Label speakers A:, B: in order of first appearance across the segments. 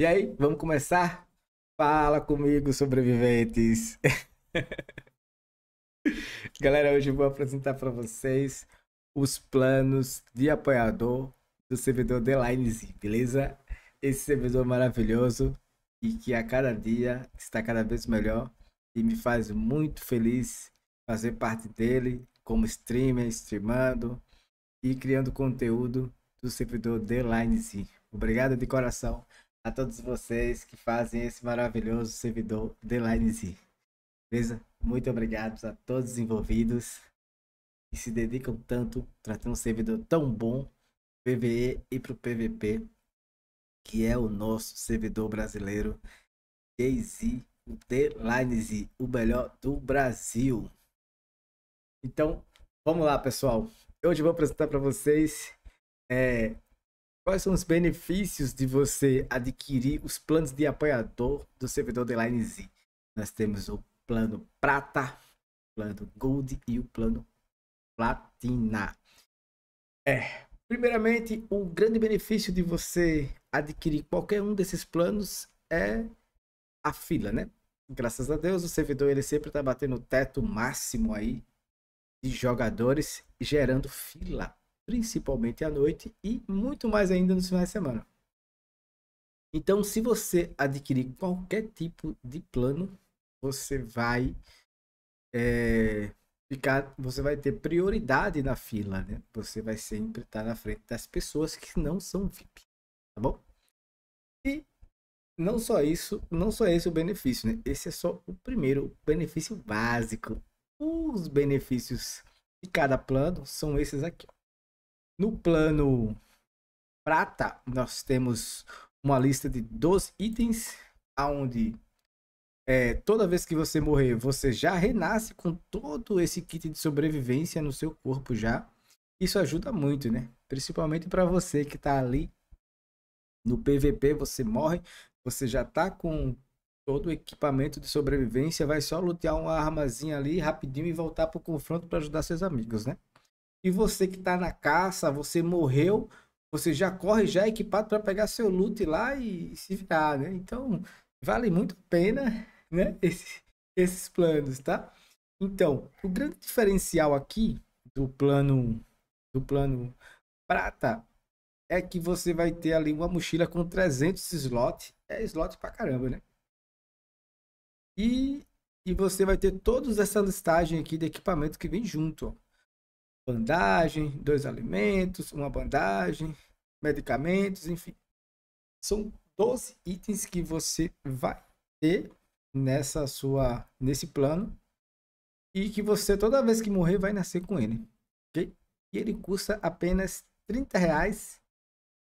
A: E aí, vamos começar? Fala comigo, sobreviventes! Galera, hoje eu vou apresentar para vocês os planos de apoiador do servidor Lines, beleza? Esse servidor maravilhoso e que a cada dia está cada vez melhor e me faz muito feliz fazer parte dele como streamer, streamando e criando conteúdo do servidor Lines. Obrigado de coração a todos vocês que fazem esse maravilhoso servidor The Line Z. Beleza? Muito obrigado a todos os envolvidos que se dedicam tanto para ter um servidor tão bom PVE e para o PVP, que é o nosso servidor brasileiro DayZ, o The Line Z, o melhor do Brasil. Então, vamos lá, pessoal. Hoje vou apresentar para vocês é, Quais são os benefícios de você adquirir os planos de apoiador do servidor de Line Z? Nós temos o plano prata, o plano gold e o plano platina. É, primeiramente, o grande benefício de você adquirir qualquer um desses planos é a fila, né? Graças a Deus, o servidor ele sempre está batendo o teto máximo aí de jogadores, gerando fila principalmente à noite e muito mais ainda nos finais de semana. Então, se você adquirir qualquer tipo de plano, você vai é, ficar, você vai ter prioridade na fila, né? Você vai sempre estar na frente das pessoas que não são VIP, tá bom? E não só isso, não só esse o benefício, né? Esse é só o primeiro benefício básico. Os benefícios de cada plano são esses aqui. Ó. No plano prata, nós temos uma lista de 12 itens, onde é, toda vez que você morrer, você já renasce com todo esse kit de sobrevivência no seu corpo já. Isso ajuda muito, né? Principalmente para você que está ali no PVP, você morre, você já está com todo o equipamento de sobrevivência, vai só lutear uma armazinha ali rapidinho e voltar para o confronto para ajudar seus amigos, né? E você que está na caça, você morreu, você já corre já equipado para pegar seu loot lá e, se virar, né? Então, vale muito a pena, né? Esse, esses planos, tá? Então, o grande diferencial aqui do plano do plano prata é que você vai ter ali uma mochila com 300 slots, é slot pra caramba, né? E, e você vai ter todos essa listagem aqui de equipamento que vem junto, ó bandagem, dois alimentos, uma bandagem, medicamentos, enfim. São 12 itens que você vai ter nessa sua nesse plano e que você toda vez que morrer vai nascer com ele, ok? E ele custa apenas 30 reais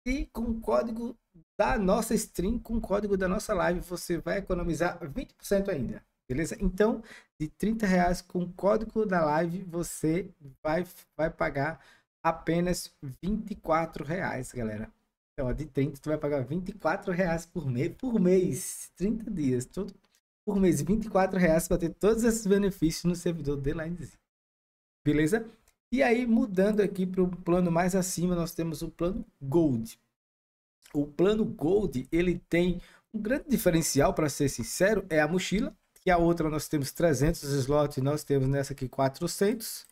A: e com o código da nossa stream, com o código da nossa live, você vai economizar 20% ainda. Beleza? Então, de 30 reais com o código da live, você vai, vai pagar apenas 24 reais, galera. Então, ó, de 30, você vai pagar 24 reais por mês, por mês, 30 dias, todo, por mês, 24 reais para ter todos esses benefícios no servidor de Linezinho. Beleza? E aí, mudando aqui para o plano mais acima, nós temos o plano Gold. O plano Gold, ele tem um grande diferencial, para ser sincero, é a mochila que a outra nós temos 300 slots e nós temos nessa aqui 400.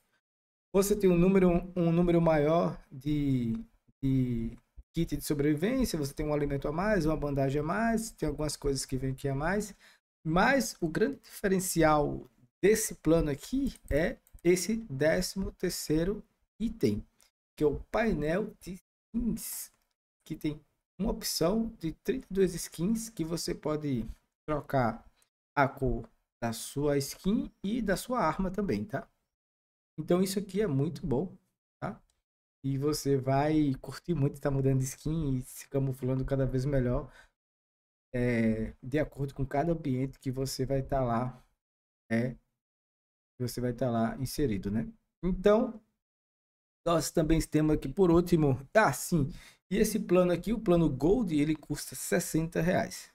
A: Você tem um número, um número maior de, de kit de sobrevivência, você tem um alimento a mais, uma bandagem a mais, tem algumas coisas que vem aqui a mais. Mas o grande diferencial desse plano aqui é esse 13 terceiro item, que é o painel de skins, que tem uma opção de 32 skins que você pode trocar a cor da sua skin e da sua arma também, tá? Então isso aqui é muito bom, tá? E você vai curtir muito estar tá mudando de skin e se camuflando cada vez melhor é, de acordo com cada ambiente que você vai estar tá lá, é, você vai estar tá lá inserido, né? Então, nós também temos aqui por último, ah sim, e esse plano aqui, o plano Gold, ele custa 60 reais.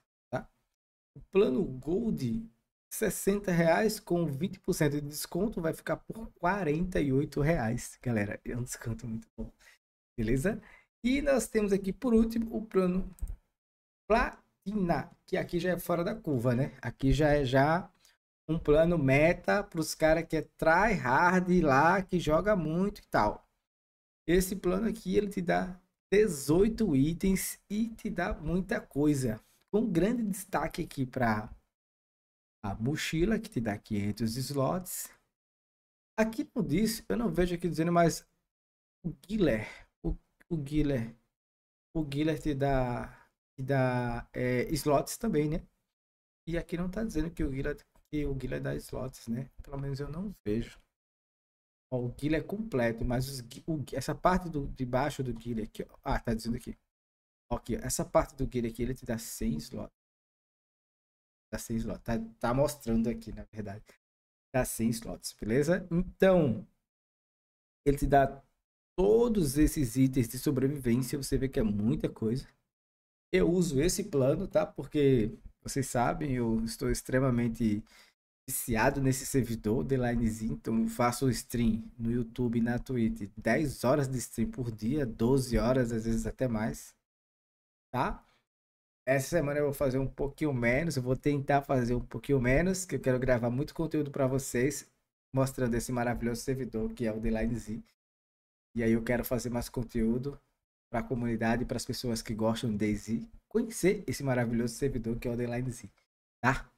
A: O plano Gold, 60 reais com 20% de desconto, vai ficar por 48 reais, galera. É um desconto muito bom, beleza? E nós temos aqui, por último, o plano Platina, que aqui já é fora da curva, né? Aqui já é já um plano meta para os caras que é try hard lá, que joga muito e tal. Esse plano aqui, ele te dá 18 itens e te dá muita coisa um grande destaque aqui para a mochila, que te dá 500 slots. Aqui não diz, eu não vejo aqui dizendo, mas o Giller, o, o Giller, o Giller te dá, te dá é, slots também, né? E aqui não está dizendo que o Giller, que o Giller dá slots, né? Pelo menos eu não vejo. Ó, o Giller é completo, mas os, o, essa parte do, de baixo do Giller aqui, ó, ah, tá dizendo aqui. Ok, essa parte do guia aqui, ele te dá 100 uhum. slots. Dá 100 slots. Tá, tá mostrando aqui, na verdade. Dá 100 uhum. slots, beleza? Então, ele te dá todos esses itens de sobrevivência. Você vê que é muita coisa. Eu uso esse plano, tá? Porque, vocês sabem, eu estou extremamente viciado nesse servidor, The Linezinho, então eu faço stream no YouTube e na Twitch, 10 horas de stream por dia, 12 horas, às vezes até mais tá? Essa semana eu vou fazer um pouquinho menos, eu vou tentar fazer um pouquinho menos, que eu quero gravar muito conteúdo para vocês, mostrando esse maravilhoso servidor que é o The Z. E aí eu quero fazer mais conteúdo para a comunidade, para as pessoas que gostam de Daisy, conhecer esse maravilhoso servidor que é o The Z, tá?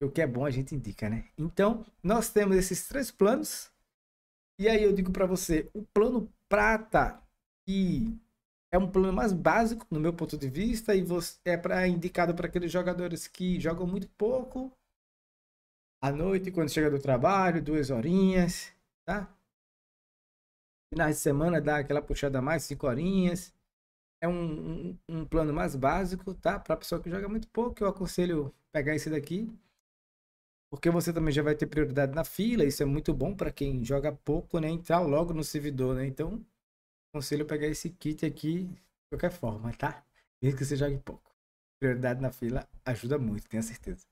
A: O que é bom a gente indica, né? Então, nós temos esses três planos. E aí eu digo para você, o plano prata que é um plano mais básico, no meu ponto de vista, e você, é para indicado para aqueles jogadores que jogam muito pouco à noite, quando chega do trabalho, duas horinhas, tá? Finais de semana dá aquela puxada mais, cinco horinhas. É um, um, um plano mais básico, tá? Para pessoa que joga muito pouco, eu aconselho pegar esse daqui. Porque você também já vai ter prioridade na fila, isso é muito bom para quem joga pouco, né? Entrar logo no servidor, né? Então, aconselho a pegar esse kit aqui de qualquer forma, tá? Mesmo que você jogue pouco. Prioridade na fila ajuda muito, tenho certeza.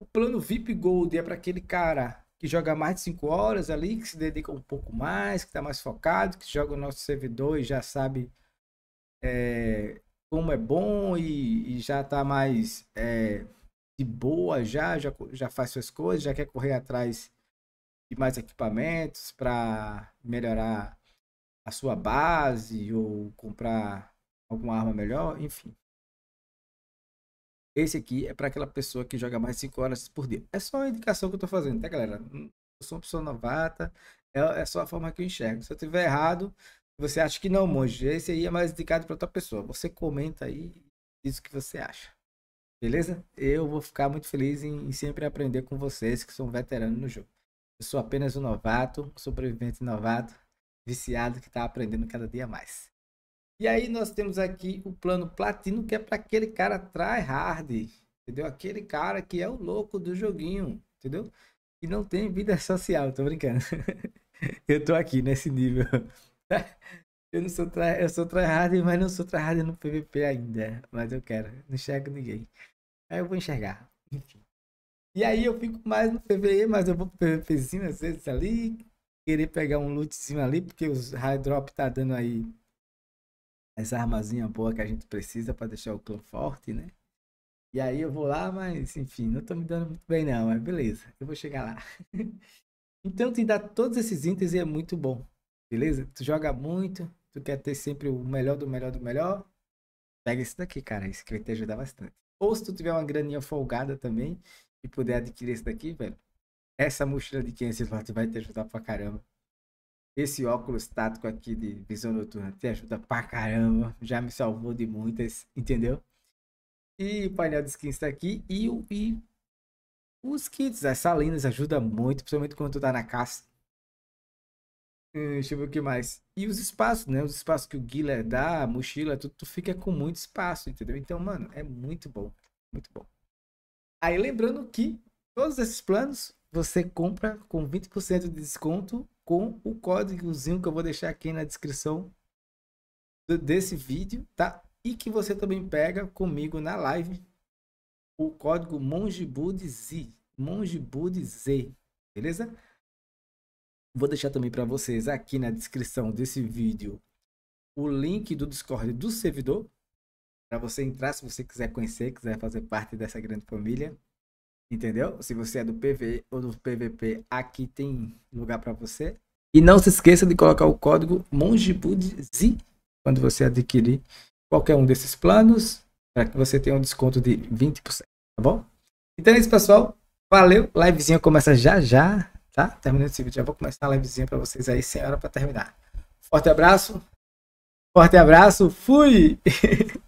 A: O plano VIP Gold é para aquele cara que joga mais de 5 horas ali, que se dedica um pouco mais, que está mais focado, que joga o nosso servidor e já sabe é, como é bom e, e já está mais é, de boa, já, já, já faz suas coisas, já quer correr atrás de mais equipamentos para melhorar a sua base ou comprar alguma arma melhor, enfim. Esse aqui é para aquela pessoa que joga mais de 5 horas por dia. É só a indicação que eu estou fazendo, tá, galera? Hum, eu sou uma pessoa novata, é, é, só a forma que eu enxergo. Se eu tiver errado, você acha que não, monge, esse aí é mais indicado para outra pessoa. Você comenta aí diz o que você acha. Beleza? Eu vou ficar muito feliz em, em sempre aprender com vocês que são veteranos no jogo. Eu sou apenas um novato, sobrevivente novato viciado que está aprendendo cada dia mais. E aí nós temos aqui o plano platino, que é para aquele cara tryhard, entendeu? Aquele cara que é o louco do joguinho, entendeu? E não tem vida social, tô brincando. eu tô aqui nesse nível. eu não sou try, eu sou tryhard, mas não sou tryhard no PVP ainda, mas eu quero, não enxergo ninguém. Aí eu vou enxergar, enfim. E aí eu fico mais no PVE, mas eu vou pro PVPzinho às vezes ali, querer pegar um lootzinho ali, porque os high drop tá dando aí as armazinhas boas que a gente precisa para deixar o clã forte, né? E aí eu vou lá, mas enfim, não tô me dando muito bem não, mas beleza, eu vou chegar lá. então te dá todos esses itens e é muito bom, beleza? Tu joga muito, tu quer ter sempre o melhor do melhor do melhor, pega esse daqui, cara, esse que vai te ajudar bastante. Ou se tu tiver uma graninha folgada também e puder adquirir esse daqui, velho, essa mochila de 500 watts vai te ajudar pra caramba. Esse óculos tático aqui de visão noturna te ajuda pra caramba. Já me salvou de muitas, entendeu? E o painel de skins tá aqui. E, e os kits, as salinas ajudam muito, principalmente quando tu tá na caça. Hum, deixa eu ver o que mais. E os espaços, né? Os espaços que o Guiller dá, a mochila, tu, tu fica com muito espaço, entendeu? Então, mano, é muito bom. Muito bom. Aí lembrando que Todos esses planos você compra com 20% de desconto com o códigozinho que eu vou deixar aqui na descrição desse vídeo, tá? E que você também pega comigo na live o código MongeBudZ, MongeBudZ, beleza? Vou deixar também para vocês aqui na descrição desse vídeo o link do Discord do servidor para você entrar se você quiser conhecer, quiser fazer parte dessa grande família. Entendeu? Se você é do PV ou do PVP, aqui tem lugar para você. E não se esqueça de colocar o código MongeBudzi quando você adquirir qualquer um desses planos, para que você tenha um desconto de 20%, tá bom? Então é isso, pessoal. Valeu. Livezinha começa já já, tá? Terminando esse vídeo, já vou começar a livezinha para vocês aí, sem hora para terminar. Forte abraço. Forte abraço. Fui!